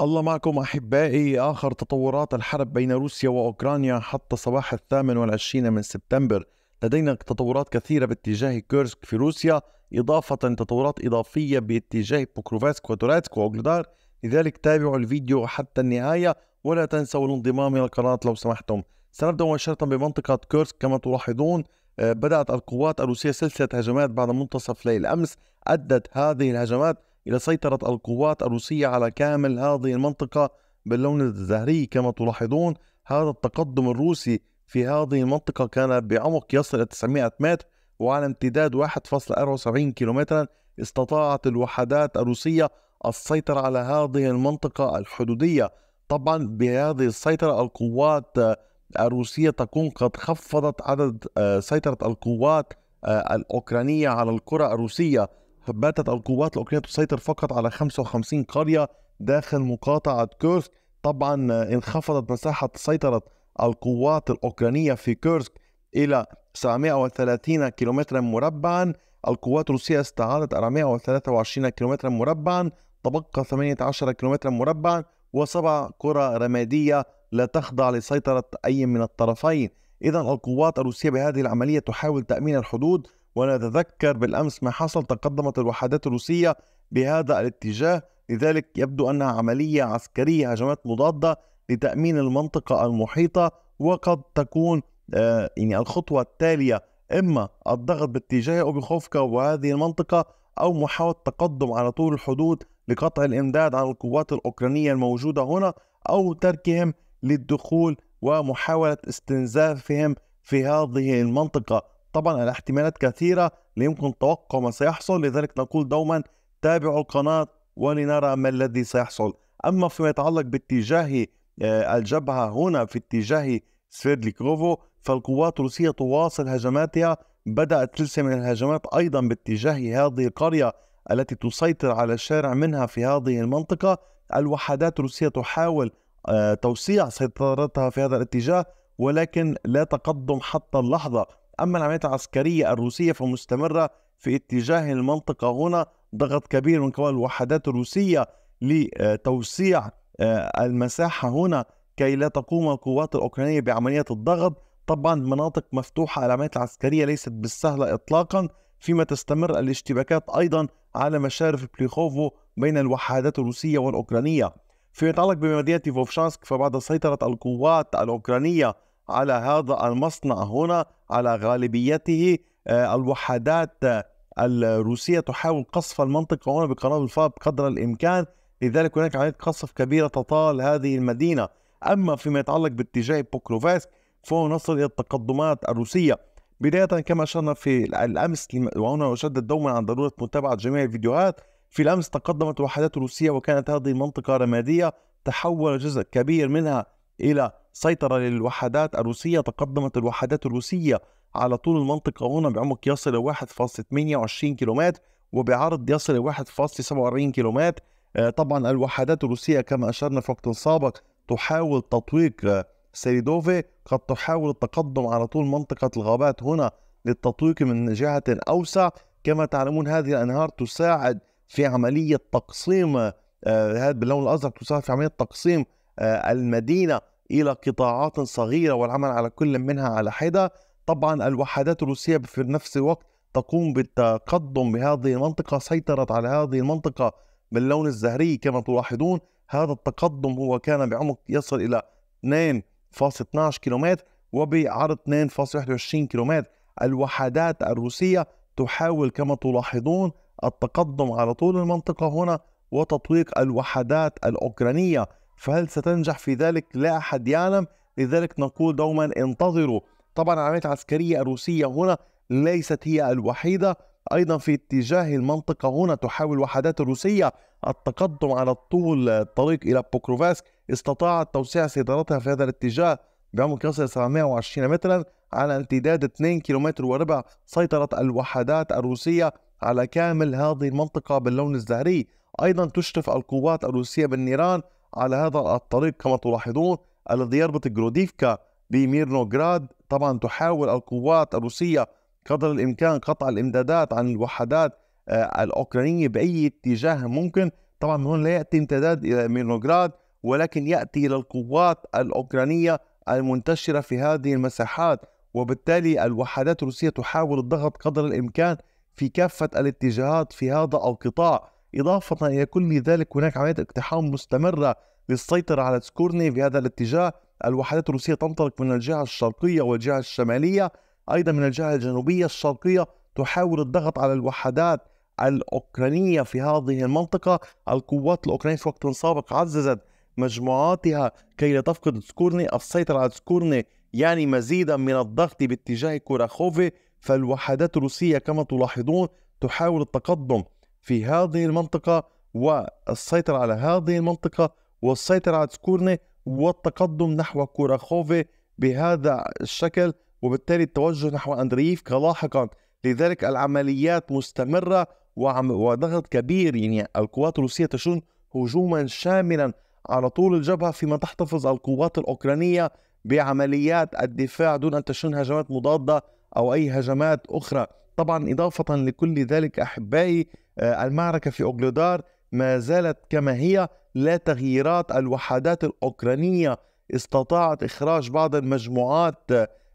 الله معكم أحبائي آخر تطورات الحرب بين روسيا وأوكرانيا حتى صباح الثامن والعشرين من سبتمبر لدينا تطورات كثيرة باتجاه كيرسك في روسيا إضافة تطورات إضافية باتجاه بوكروفاسك وتوراتسك وأوغلدار لذلك تابعوا الفيديو حتى النهاية ولا تنسوا الانضمام إلى القناة لو سمحتم سنبدأ مباشرة بمنطقة كيرسك كما تلاحظون بدأت القوات الروسية سلسلة هجمات بعد منتصف ليل أمس أدت هذه الهجمات إلى سيطرة القوات الروسية على كامل هذه المنطقة باللون الزهري كما تلاحظون هذا التقدم الروسي في هذه المنطقة كان بعمق يصل إلى 900 متر وعلى امتداد 1.74 كيلومترا استطاعت الوحدات الروسية السيطرة على هذه المنطقة الحدودية طبعا بهذه السيطرة القوات الروسية تكون قد خفضت عدد آه، سيطرة القوات آه، الأوكرانية على الكرة الروسية باتت القوات الأوكرانية تسيطر فقط على 55 قرية داخل مقاطعة كيرسك طبعا انخفضت مساحة سيطرة القوات الأوكرانية في كيرسك إلى 730 كيلومترا مربعا القوات الروسية استعادت 423 كيلومترا مربعا تبقى 18 كيلومترا مربعا وسبع قرى رمادية لا تخضع لسيطرة أي من الطرفين إذا القوات الروسية بهذه العملية تحاول تأمين الحدود ونتذكر بالأمس ما حصل تقدمت الوحدات الروسية بهذا الاتجاه لذلك يبدو أنها عملية عسكرية هجمات مضادة لتأمين المنطقة المحيطة وقد تكون آه، يعني الخطوة التالية إما الضغط باتجاه أوبيخوفكا وهذه المنطقة أو محاولة تقدم على طول الحدود لقطع الإمداد عن القوات الأوكرانية الموجودة هنا أو تركهم للدخول ومحاولة استنزافهم في هذه المنطقة طبعا الاحتمالات كثيرة ليمكن توقع ما سيحصل لذلك نقول دوما تابعوا القناة ولنرى ما الذي سيحصل أما فيما يتعلق باتجاه آه، الجبهة هنا في اتجاه سفيرليكروفو فالقوات الروسية تواصل هجماتها بدأت سلسلة من الهجمات أيضا باتجاه هذه القرية التي تسيطر على الشارع منها في هذه المنطقة الوحدات الروسية تحاول آه، توسيع سيطرتها في هذا الاتجاه ولكن لا تقدم حتى اللحظة أما العمليات العسكرية الروسية فمستمرة في اتجاه المنطقة هنا ضغط كبير من قبل الوحدات الروسية لتوسيع آه، المساحة هنا كي لا تقوم القوات الأوكرانية بعملية الضغط طبعا مناطق مفتوحة العمليات العسكرية ليست بالسهلة إطلاقا فيما تستمر الاشتباكات أيضا على مشارف بليخوفو بين الوحدات الروسية والأوكرانية فيما يتعلق بمدينة فوفشانسك فبعد سيطرة القوات الأوكرانية على هذا المصنع هنا على غالبيته آه، الوحدات آه، الروسية تحاول قصف المنطقة هنا بقناة الفاب قدر الإمكان لذلك هناك عملية قصف كبيرة تطال هذه المدينة أما فيما يتعلق باتجاه بوكروفاسك فهو نصل إلى التقدمات الروسية بداية كما أشرنا في الأمس وهنا أشدد دوما عن ضرورة متابعة جميع الفيديوهات في الأمس تقدمت الوحدات الروسية وكانت هذه المنطقة رمادية تحول جزء كبير منها إلى سيطرة للوحدات الروسية تقدمت الوحدات الروسية على طول المنطقة هنا بعمق يصل إلى 1.28 كيلومتر وبعرض يصل إلى 1.47 كيلومتر آه، طبعا الوحدات الروسية كما أشرنا في وقت سابق تحاول تطويق آه، سيدوفي قد تحاول التقدم على طول منطقة الغابات هنا للتطويق من جهة أوسع كما تعلمون هذه الأنهار تساعد في عملية تقسيم آه، هذا باللون الأزرق تساعد في عملية تقسيم المدينة إلى قطاعات صغيرة والعمل على كل منها على حدة طبعا الوحدات الروسية في نفس الوقت تقوم بالتقدم بهذه المنطقة سيطرت على هذه المنطقة باللون الزهري كما تلاحظون هذا التقدم هو كان بعمق يصل إلى 2.12 كيلومتر وبعرض 2.21 كيلومتر الوحدات الروسية تحاول كما تلاحظون التقدم على طول المنطقة هنا وتطويق الوحدات الأوكرانية فهل ستنجح في ذلك لا أحد يعلم لذلك نقول دوما انتظروا طبعا العمليات العسكرية الروسية هنا ليست هي الوحيدة أيضا في اتجاه المنطقة هنا تحاول الوحدات الروسية التقدم على طول الطريق إلى بوكروفاسك استطاعت توسيع سيطرتها في هذا الاتجاه بعمق يصل 720 مترا على امتداد 2 كيلومتر وربع سيطرت الوحدات الروسية على كامل هذه المنطقة باللون الزهري أيضا تشرف القوات الروسية بالنيران على هذا الطريق كما تلاحظون الذي يربط جروديفكا بميرنوغراد طبعا تحاول القوات الروسية قدر الإمكان قطع الإمدادات عن الوحدات آه، الأوكرانية بأي اتجاه ممكن طبعا من هنا لا يأتي امتداد إلى ميرنوغراد ولكن يأتي إلى القوات الأوكرانية المنتشرة في هذه المساحات وبالتالي الوحدات الروسية تحاول الضغط قدر الإمكان في كافة الاتجاهات في هذا القطاع إضافة إلى كل ذلك هناك عملية اقتحام مستمرة للسيطرة على سكورني في هذا الاتجاه الوحدات الروسية تنطلق من الجهة الشرقية والجهة الشمالية أيضا من الجهة الجنوبية الشرقية تحاول الضغط على الوحدات الأوكرانية في هذه المنطقة القوات الأوكرانية في وقت سابق عززت مجموعاتها كي لا تفقد سكورني السيطرة على سكورني يعني مزيدا من الضغط باتجاه كوراخوفي فالوحدات الروسية كما تلاحظون تحاول التقدم في هذه المنطقة والسيطرة على هذه المنطقة والسيطرة على سكورني والتقدم نحو كوراخوفي بهذا الشكل وبالتالي التوجه نحو أندرييفكا لاحقا لذلك العمليات مستمرة وضغط كبير يعني القوات الروسية تشن هجوما شاملا على طول الجبهة فيما تحتفظ القوات الأوكرانية بعمليات الدفاع دون أن تشن هجمات مضادة أو أي هجمات أخرى طبعا إضافة لكل ذلك أحبائي آه، المعركة في أوغلودار ما زالت كما هي لا تغييرات الوحدات الأوكرانية استطاعت إخراج بعض المجموعات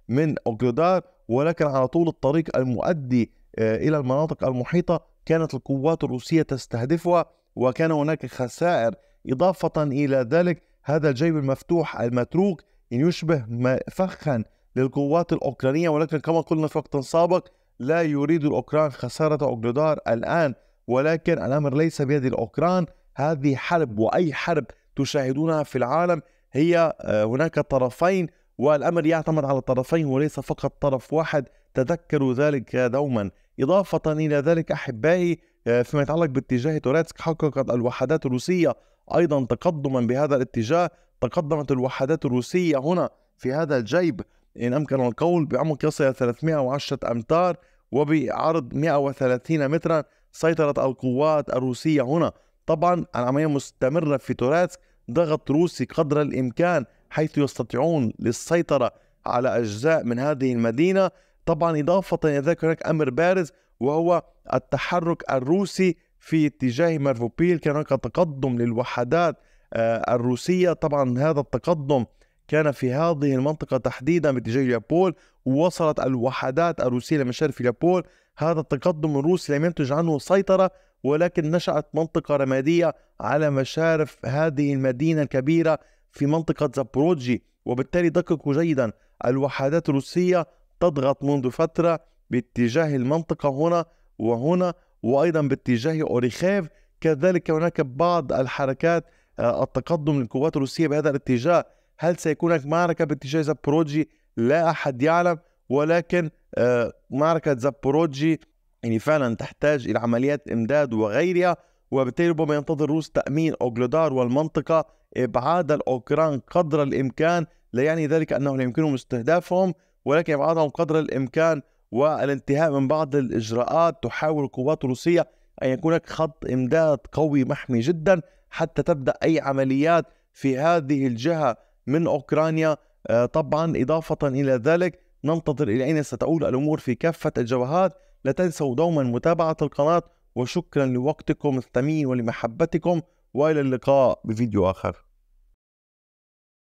من أوغلودار ولكن على طول الطريق المؤدي آه، إلى المناطق المحيطة كانت القوات الروسية تستهدفها وكان هناك خسائر إضافة إلى ذلك هذا الجيب المفتوح المتروك يشبه فخا للقوات الأوكرانية ولكن كما قلنا في وقت سابق لا يريد الأوكران خسارة أوغلودار الآن ولكن الأمر ليس بيد الأوكران هذه حرب وأي حرب تشاهدونها في العالم هي آه، هناك طرفين والأمر يعتمد على الطرفين وليس فقط طرف واحد تذكروا ذلك دوما إضافة إلى ذلك أحبائي آه، فيما يتعلق باتجاه توريتسك حققت الوحدات الروسية أيضا تقدما بهذا الاتجاه تقدمت الوحدات الروسية هنا في هذا الجيب إن أمكن القول بعمق يصل إلى 310 أمتار وبعرض 130 مترا سيطرة القوات الروسية هنا طبعا العملية مستمرة في توراتسك ضغط روسي قدر الإمكان حيث يستطيعون للسيطرة على أجزاء من هذه المدينة طبعا إضافة إلى ذلك هناك أمر بارز وهو التحرك الروسي في اتجاه مارفوبيل كان هناك تقدم للوحدات آه، الروسية طبعا هذا التقدم كان في هذه المنطقة تحديدا باتجاه اليابول ووصلت الوحدات الروسية لمشارف اليابول هذا التقدم الروسي لم ينتج عنه سيطرة ولكن نشأت منطقة رمادية على مشارف هذه المدينة الكبيرة في منطقة زابوروجي وبالتالي دققوا جيدا الوحدات الروسية تضغط منذ فترة باتجاه المنطقة هنا وهنا وأيضا باتجاه أوريخيف كذلك هناك بعض الحركات آه، التقدم للقوات الروسية بهذا الاتجاه هل سيكون هناك معركة باتجاه زابوروجي لا أحد يعلم ولكن آه، معركة زابوروجي يعني فعلا تحتاج إلى عمليات إمداد وغيرها وبالتالي ربما ينتظر الروس تأمين أوغلودار والمنطقة إبعاد الأوكران قدر الإمكان لا يعني ذلك أنه لا يمكنهم استهدافهم ولكن إبعادهم قدر الإمكان والانتهاء من بعض الإجراءات تحاول القوات الروسية أن يكون لك خط إمداد قوي محمي جدا حتى تبدأ أي عمليات في هذه الجهة من أوكرانيا آه، طبعا إضافة إلى ذلك ننتظر إلى أين ستؤول الأمور في كافة الجبهات لا تنسوا دوما متابعة القناة وشكرا لوقتكم الثمين ولمحبتكم وإلى اللقاء بفيديو آخر